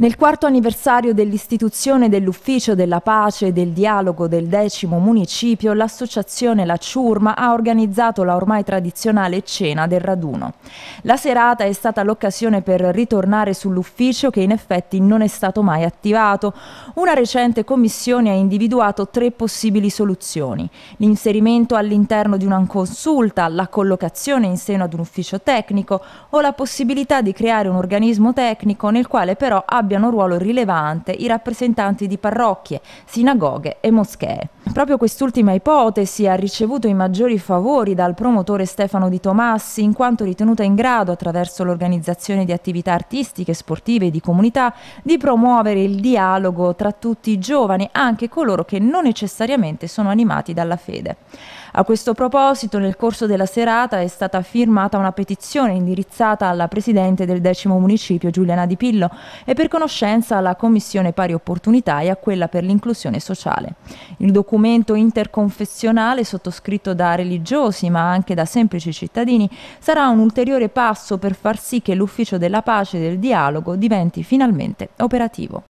Nel quarto anniversario dell'istituzione dell'Ufficio della Pace e del Dialogo del decimo municipio, l'associazione La Ciurma ha organizzato la ormai tradizionale cena del raduno. La serata è stata l'occasione per ritornare sull'ufficio che in effetti non è stato mai attivato. Una recente commissione ha individuato tre possibili soluzioni. L'inserimento all'interno di una consulta, la collocazione in seno ad un ufficio tecnico o la possibilità di creare un organismo tecnico nel quale però abbia abbiano ruolo rilevante i rappresentanti di parrocchie, sinagoghe e moschee. Proprio quest'ultima ipotesi ha ricevuto i maggiori favori dal promotore Stefano Di Tomassi in quanto ritenuta in grado, attraverso l'organizzazione di attività artistiche, sportive e di comunità, di promuovere il dialogo tra tutti i giovani, anche coloro che non necessariamente sono animati dalla fede. A questo proposito, nel corso della serata è stata firmata una petizione indirizzata alla Presidente del decimo municipio Giuliana Di Pillo e per conoscenza alla Commissione Pari Opportunità e a quella per l'inclusione sociale. Il documento interconfessionale sottoscritto da religiosi ma anche da semplici cittadini sarà un ulteriore passo per far sì che l'Ufficio della Pace e del Dialogo diventi finalmente operativo.